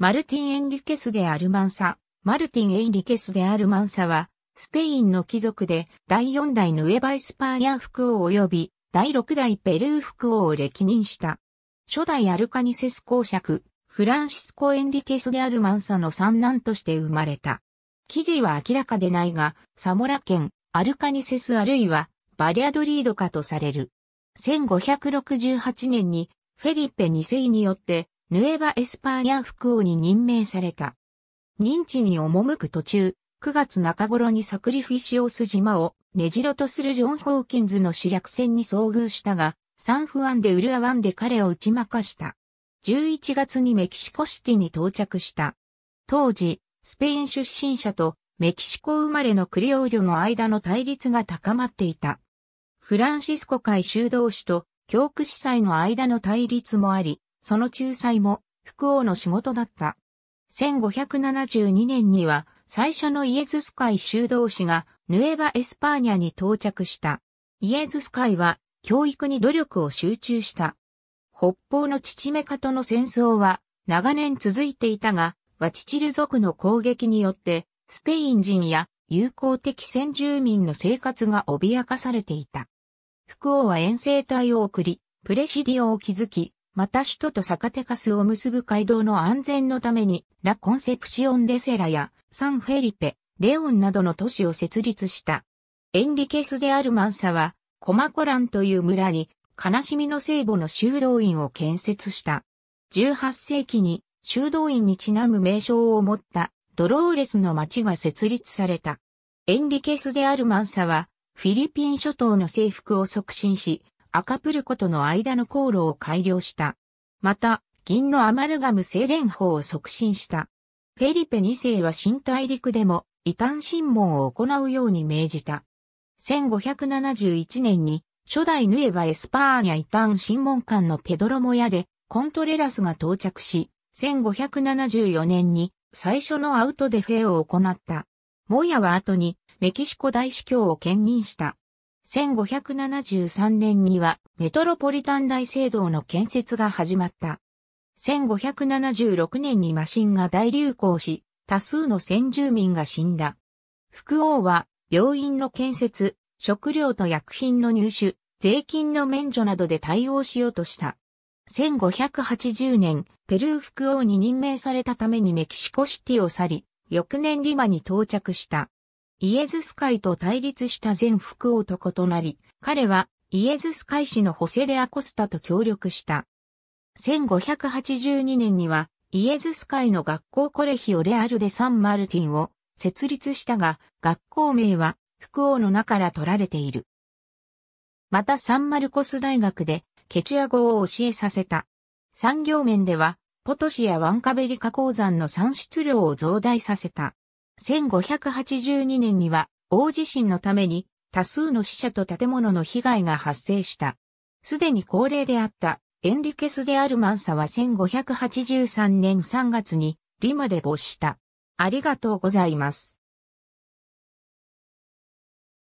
マルティン・エンリケス・でアルマンサ。マルティン・エンリケス・でアルマンサは、スペインの貴族で第4代のウェバ・イスパーニャ副王及び第6代ペルー副王を歴任した。初代アルカニセス公爵、フランシスコ・エンリケス・でアルマンサの三男として生まれた。記事は明らかでないが、サモラ県、アルカニセスあるいは、バリアドリードかとされる。1568年に、フェリペ2世によって、ヌエバ・エスパーニャ副王に任命された。認知に赴く途中、9月中頃にサクリフィシオス島をジロとするジョン・ホーキンズの主略戦に遭遇したが、サンフアンでウルアワンで彼を打ち負かした。11月にメキシコシティに到着した。当時、スペイン出身者とメキシコ生まれのクリオーリョの間の対立が高まっていた。フランシスコ会修道士と教区司祭の間の対立もあり、その仲裁も、福王の仕事だった。1572年には、最初のイエズス会修道士が、ヌエバ・エスパーニャに到着した。イエズス会は、教育に努力を集中した。北方の父メカとの戦争は、長年続いていたが、ワチチル族の攻撃によって、スペイン人や友好的先住民の生活が脅かされていた。福王は遠征隊を送り、プレシディオを築き、また首都とサカテカスを結ぶ街道の安全のために、ラ・コンセプシオン・デ・セラや、サン・フェリペ、レオンなどの都市を設立した。エンリケス・デ・アルマンサは、コマコランという村に、悲しみの聖母の修道院を建設した。18世紀に修道院にちなむ名称を持ったドローレスの町が設立された。エンリケス・デ・アルマンサはフィリピン諸島の征服を促進し、アカプルコとの間の航路を改良した。また、銀のアマルガム精錬法を促進した。フェリペ2世は新大陸でも異端審問を行うように命じた。1571年に初代ヌエバ・エスパーニャ異端審問官のペドロモヤでコントレラスが到着し、1574年に最初のアウトデフェを行った。モヤは後にメキシコ大司教を兼任した。1573年にはメトロポリタン大聖堂の建設が始まった。1576年にマシンが大流行し、多数の先住民が死んだ。福王は病院の建設、食料と薬品の入手、税金の免除などで対応しようとした。1580年、ペルー副王に任命されたためにメキシコシティを去り、翌年リマに到着した。イエズス会と対立した全副男となり、彼はイエズス会氏のホセデ・アコスタと協力した。1582年にはイエズス会の学校コレヒオレアル・デ・サン・マルティンを設立したが、学校名は福王の名から取られている。またサンマルコス大学でケチュア語を教えさせた。産業面では、ポトシやワンカベリカ鉱山の産出量を増大させた。1582年には大地震のために多数の死者と建物の被害が発生した。すでに高齢であったエンリケス・デ・アルマンサは1583年3月にリマで没した。ありがとうございます。